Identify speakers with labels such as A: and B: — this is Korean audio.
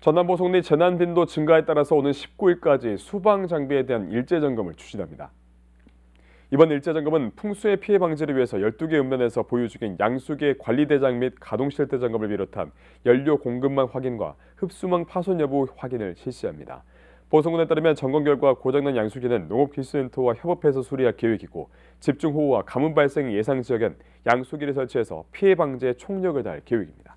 A: 전남보 속리 재난 빈도 증가에 따라서 오는 19일까지 수방 장비에 대한 일제 점검을 추진합니다. 이번 일제 점검은 풍수의 피해 방지를 위해서 12개 읍면에서 보유 중인 양수계 관리대장 및 가동실태 점검을 비롯한 연료 공급망 확인과 흡수망 파손 여부 확인을 실시합니다. 보성군에 따르면 점검 결과 고장난 양수기는 농업기술센터와 협업해서 수리할 계획이고 집중호우와 가뭄 발생 예상 지역엔 양수기를 설치해서 피해 방지에 총력을 다할 계획입니다.